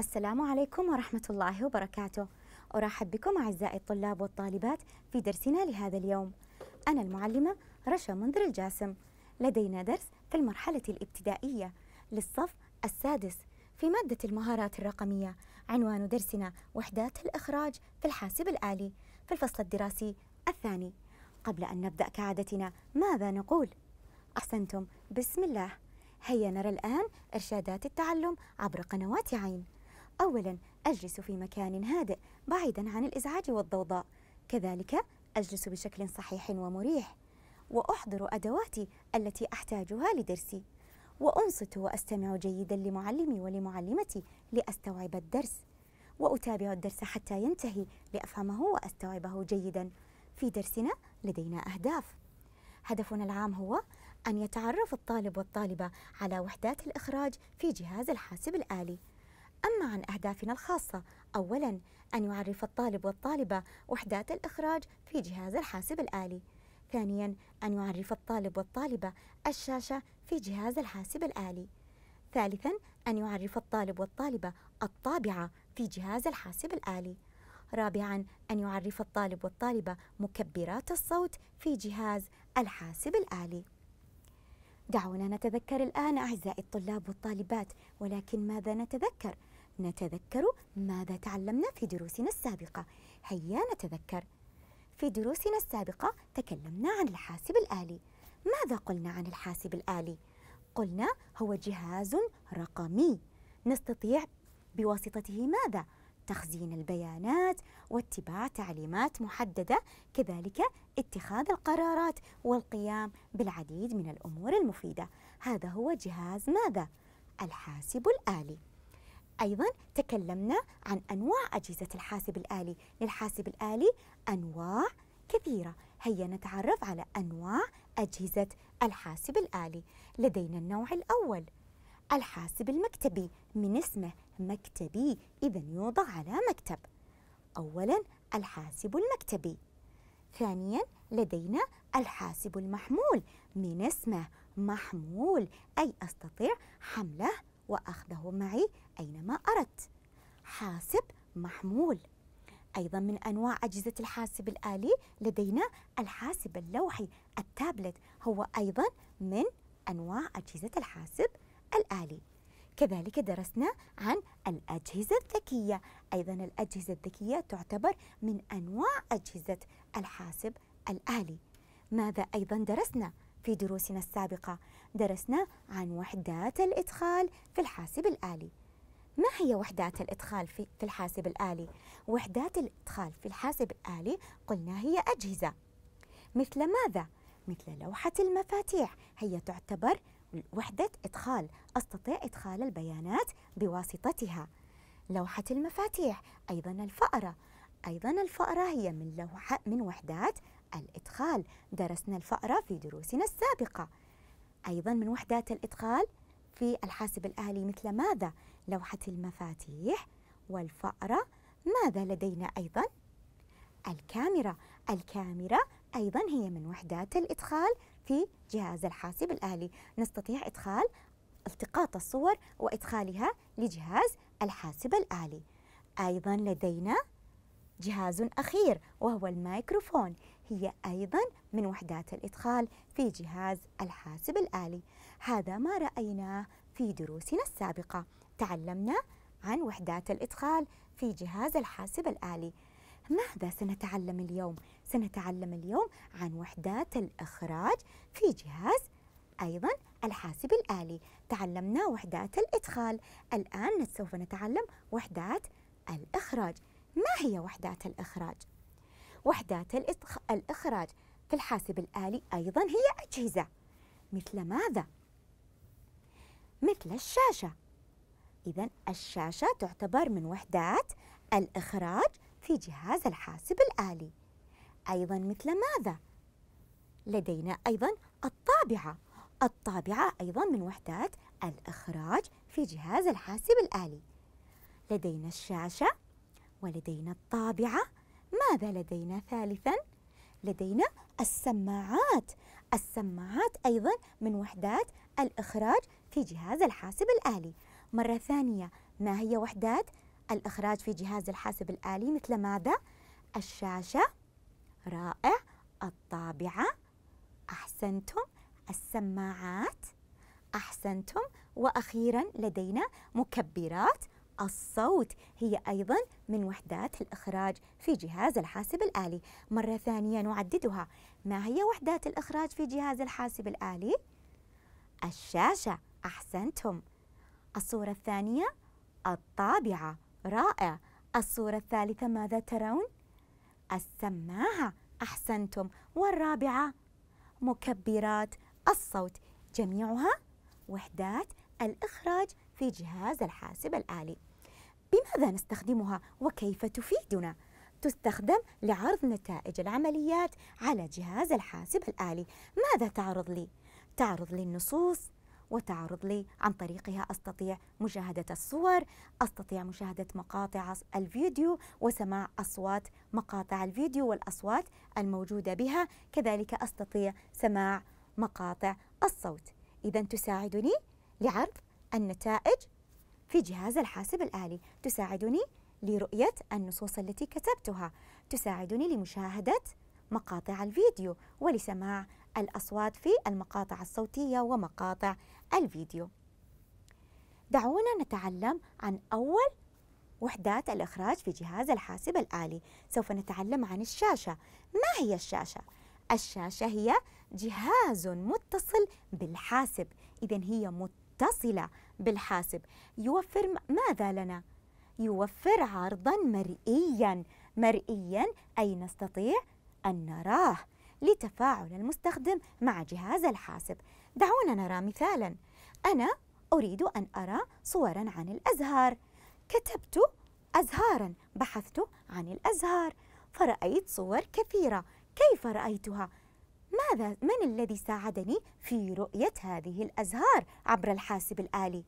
السلام عليكم ورحمة الله وبركاته أرحب بكم أعزائي الطلاب والطالبات في درسنا لهذا اليوم أنا المعلمة رشا منذر الجاسم لدينا درس في المرحلة الابتدائية للصف السادس في مادة المهارات الرقمية عنوان درسنا وحدات الإخراج في الحاسب الآلي في الفصل الدراسي الثاني قبل أن نبدأ كعادتنا ماذا نقول؟ أحسنتم بسم الله هيا نرى الآن إرشادات التعلم عبر قنوات عين أولا أجلس في مكان هادئ بعيدا عن الإزعاج والضوضاء كذلك أجلس بشكل صحيح ومريح وأحضر أدواتي التي أحتاجها لدرسي وأنصت وأستمع جيدا لمعلمي ولمعلمتي لأستوعب الدرس وأتابع الدرس حتى ينتهي لأفهمه وأستوعبه جيدا في درسنا لدينا أهداف هدفنا العام هو أن يتعرف الطالب والطالبة على وحدات الإخراج في جهاز الحاسب الآلي أما عن أهدافنا الخاصة أولا أن يعرف الطالب والطالبة وحدات الإخراج في جهاز الحاسب الآلي ثانيا أن يعرف الطالب والطالبة الشاشة في جهاز الحاسب الآلي ثالثا أن يعرف الطالب والطالبة الطابعة في جهاز الحاسب الآلي رابعا أن يعرف الطالب والطالبة مكبرات الصوت في جهاز الحاسب الآلي دعونا نتذكر الآن أعزائي الطلاب والطالبات ولكن ماذا نتذكر؟ نتذكر ماذا تعلمنا في دروسنا السابقة هيا نتذكر في دروسنا السابقة تكلمنا عن الحاسب الآلي ماذا قلنا عن الحاسب الآلي؟ قلنا هو جهاز رقمي نستطيع بواسطته ماذا؟ تخزين البيانات واتباع تعليمات محددة كذلك اتخاذ القرارات والقيام بالعديد من الأمور المفيدة هذا هو جهاز ماذا؟ الحاسب الآلي أيضا تكلمنا عن أنواع أجهزة الحاسب الآلي للحاسب الآلي أنواع كثيرة هيا نتعرف على أنواع أجهزة الحاسب الآلي لدينا النوع الأول الحاسب المكتبي من اسمه مكتبي إذا يوضع على مكتب أولا الحاسب المكتبي ثانيا لدينا الحاسب المحمول من اسمه محمول أي أستطيع حمله وأخذه معي أينما أردت حاسب محمول أيضا من أنواع أجهزة الحاسب الآلي لدينا الحاسب اللوحي التابلت هو أيضا من أنواع أجهزة الحاسب الآلي كذلك درسنا عن الأجهزة الذكية أيضا الأجهزة الذكية تعتبر من أنواع أجهزة الحاسب الآلي ماذا أيضا درسنا في دروسنا السابقة درسنا عن وحدات الإدخال في الحاسب الآلي ما هي وحدات الإدخال في الحاسب الآلي؟ وحدات الإدخال في الحاسب الآلي قلنا هي أجهزة مثل ماذا؟ مثل لوحة المفاتيح هي تعتبر وحدة إدخال أستطيع إدخال البيانات بواسطتها لوحة المفاتيح أيضا الفأرة أيضا الفأرة هي من لوحة من وحدات الإدخال درسنا الفأرة في دروسنا السابقة أيضا من وحدات الإدخال في الحاسب الآلي مثل ماذا؟ لوحة المفاتيح والفأرة ماذا لدينا أيضا؟ الكاميرا الكاميرا أيضا هي من وحدات الإدخال في جهاز الحاسب الآلي نستطيع إدخال التقاط الصور وإدخالها لجهاز الحاسب الآلي أيضا لدينا جهاز أخير وهو الميكروفون هي أيضا من وحدات الإدخال في جهاز الحاسب الآلي هذا ما رأيناه في دروسنا السابقة تعلمنا عن وحدات الإدخال في جهاز الحاسب الآلي ماذا سنتعلم اليوم؟ سنتعلم اليوم عن وحدات الإخراج في جهاز أيضا الحاسب الآلي تعلمنا وحدات الإدخال الآن سوف نتعلم وحدات الإخراج ما هي وحدات الإخراج؟ وحدات الإخراج في الحاسب الآلي أيضا هي أجهزة مثل ماذا؟ مثل الشاشة إذا الشاشة تعتبر من وحدات الإخراج في جهاز الحاسب الآلي أيضا مثل ماذا؟ لدينا أيضا الطابعة الطابعة أيضا من وحدات الإخراج في جهاز الحاسب الآلي لدينا الشاشة ولدينا الطابعة ماذا لدينا ثالثا؟ لدينا السماعات السماعات أيضا من وحدات الإخراج في جهاز الحاسب الآلي مرة ثانية ما هي وحدات الإخراج في جهاز الحاسب الآلي مثل ماذا؟ الشاشة رائع الطابعة أحسنتم السماعات أحسنتم وأخيرا لدينا مكبرات الصوت هي أيضا من وحدات الإخراج في جهاز الحاسب الآلي مرة ثانية نعددها ما هي وحدات الإخراج في جهاز الحاسب الآلي؟ الشاشة أحسنتم الصورة الثانية الطابعة رائع الصورة الثالثة ماذا ترون؟ السماعة أحسنتم والرابعة مكبرات الصوت جميعها وحدات الإخراج في جهاز الحاسب الآلي بماذا نستخدمها وكيف تفيدنا؟ تستخدم لعرض نتائج العمليات على جهاز الحاسب الآلي ماذا تعرض لي؟ تعرض لي النصوص وتعرض لي عن طريقها أستطيع مشاهدة الصور أستطيع مشاهدة مقاطع الفيديو وسماع أصوات مقاطع الفيديو والأصوات الموجودة بها كذلك أستطيع سماع مقاطع الصوت إذا تساعدني لعرض النتائج في جهاز الحاسب الآلي تساعدني لرؤية النصوص التي كتبتها تساعدني لمشاهدة مقاطع الفيديو ولسماع الأصوات في المقاطع الصوتية ومقاطع الفيديو دعونا نتعلم عن أول وحدات الإخراج في جهاز الحاسب الآلي سوف نتعلم عن الشاشة ما هي الشاشة؟ الشاشة هي جهاز متصل بالحاسب إذا هي متصل متصلة بالحاسب يوفر ماذا لنا؟ يوفر عرضا مرئيا مرئيا أي نستطيع أن نراه لتفاعل المستخدم مع جهاز الحاسب دعونا نرى مثالا أنا أريد أن أرى صورا عن الأزهار كتبت أزهارا بحثت عن الأزهار فرأيت صور كثيرة كيف رأيتها؟ ماذا من الذي ساعدني في رؤية هذه الأزهار عبر الحاسب الآلي؟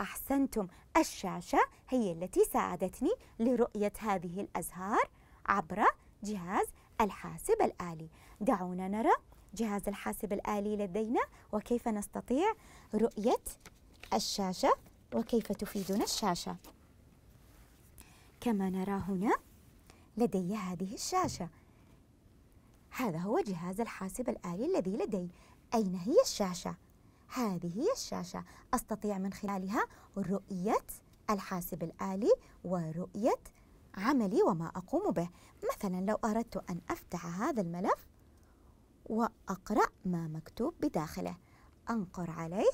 أحسنتم الشاشة هي التي ساعدتني لرؤية هذه الأزهار عبر جهاز الحاسب الآلي دعونا نرى جهاز الحاسب الآلي لدينا وكيف نستطيع رؤية الشاشة وكيف تفيدنا الشاشة كما نرى هنا لدي هذه الشاشة هذا هو جهاز الحاسب الآلي الذي لدي أين هي الشاشة؟ هذه هي الشاشة أستطيع من خلالها رؤية الحاسب الآلي ورؤية عملي وما أقوم به مثلا لو أردت أن أفتح هذا الملف وأقرأ ما مكتوب بداخله أنقر عليه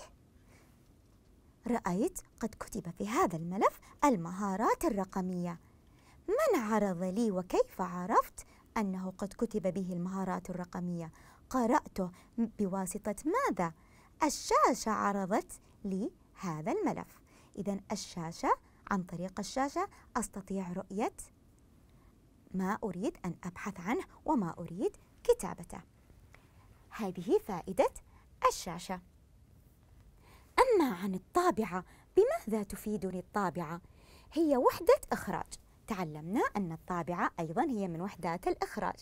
رأيت قد كتب في هذا الملف المهارات الرقمية من عرض لي وكيف عرفت أنه قد كتب به المهارات الرقمية قرأته بواسطة ماذا؟ الشاشة عرضت لي هذا الملف إذا الشاشة عن طريق الشاشة أستطيع رؤية ما أريد أن أبحث عنه وما أريد كتابته هذه فائدة الشاشة أما عن الطابعة بماذا تفيدني الطابعة؟ هي وحدة إخراج تعلمنا أن الطابعة أيضا هي من وحدات الإخراج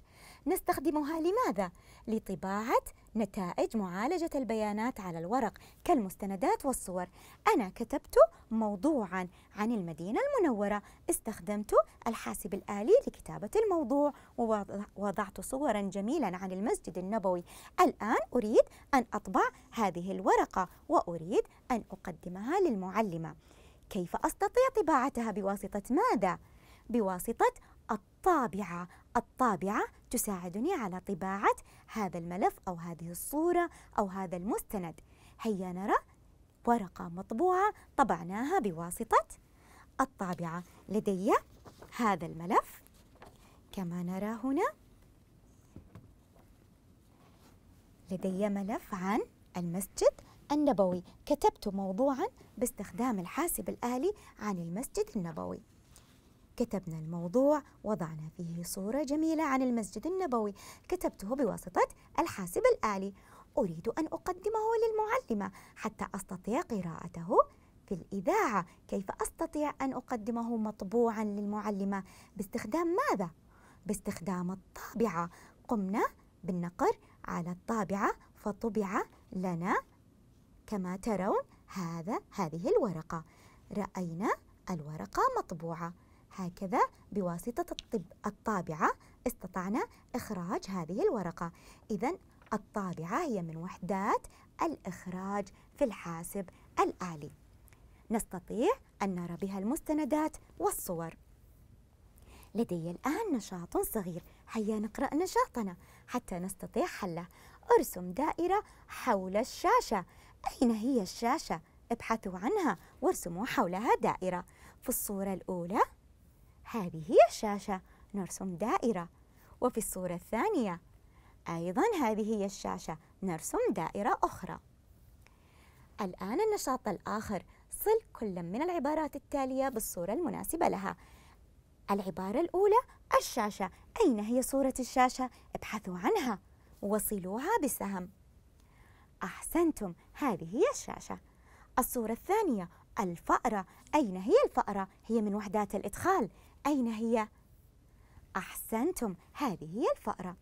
نستخدمها لماذا؟ لطباعة نتائج معالجة البيانات على الورق كالمستندات والصور أنا كتبت موضوعا عن المدينة المنورة استخدمت الحاسب الآلي لكتابة الموضوع ووضعت صورا جميلا عن المسجد النبوي الآن أريد أن أطبع هذه الورقة وأريد أن أقدمها للمعلمة كيف أستطيع طباعتها بواسطة ماذا؟ بواسطة الطابعة الطابعة تساعدني على طباعة هذا الملف أو هذه الصورة أو هذا المستند هيا نرى ورقة مطبوعة طبعناها بواسطة الطابعة لدي هذا الملف كما نرى هنا لدي ملف عن المسجد النبوي كتبت موضوعا باستخدام الحاسب الآلي عن المسجد النبوي كتبنا الموضوع وضعنا فيه صورة جميلة عن المسجد النبوي كتبته بواسطة الحاسب الآلي أريد أن أقدمه للمعلمة حتى أستطيع قراءته في الإذاعة كيف أستطيع أن أقدمه مطبوعا للمعلمة باستخدام ماذا؟ باستخدام الطابعة قمنا بالنقر على الطابعة فطبع لنا كما ترون هذا هذه الورقة رأينا الورقة مطبوعة هكذا بواسطة الطب الطابعة استطعنا إخراج هذه الورقة إذا الطابعة هي من وحدات الإخراج في الحاسب الآلي نستطيع أن نرى بها المستندات والصور لدي الآن نشاط صغير هيا نقرأ نشاطنا حتى نستطيع حله ارسم دائرة حول الشاشة أين هي الشاشة؟ ابحثوا عنها وارسموا حولها دائرة في الصورة الأولى هذه هي الشاشة نرسم دائرة وفي الصورة الثانية أيضا هذه هي الشاشة نرسم دائرة أخرى الآن النشاط الآخر صل كل من العبارات التالية بالصورة المناسبة لها العبارة الأولى الشاشة أين هي صورة الشاشة؟ ابحثوا عنها وصلوها بسهم أحسنتم هذه هي الشاشة الصورة الثانية الفأرة أين هي الفأرة؟ هي من وحدات الإدخال أين هي؟ أحسنتم هذه هي الفأرة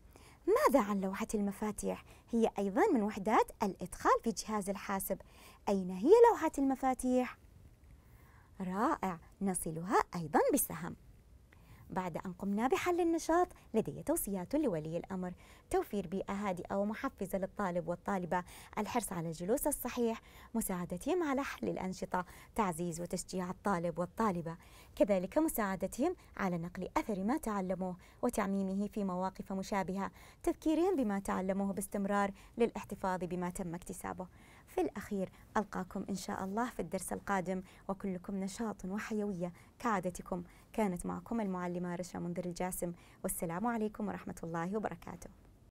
ماذا عن لوحة المفاتيح؟ هي أيضا من وحدات الإدخال في جهاز الحاسب أين هي لوحة المفاتيح؟ رائع نصلها أيضا بسهم بعد أن قمنا بحل النشاط لدي توصيات لولي الأمر توفير بيئة هادئة ومحفزة للطالب والطالبة الحرص على الجلوس الصحيح مساعدتهم على حل الأنشطة تعزيز وتشجيع الطالب والطالبة كذلك مساعدتهم على نقل أثر ما تعلموه وتعميمه في مواقف مشابهة تذكيرهم بما تعلموه باستمرار للاحتفاظ بما تم اكتسابه في الأخير ألقاكم إن شاء الله في الدرس القادم وكلكم نشاط وحيوية كعادتكم كانت معكم المعلمة رشا منذر الجاسم والسلام عليكم ورحمة الله وبركاته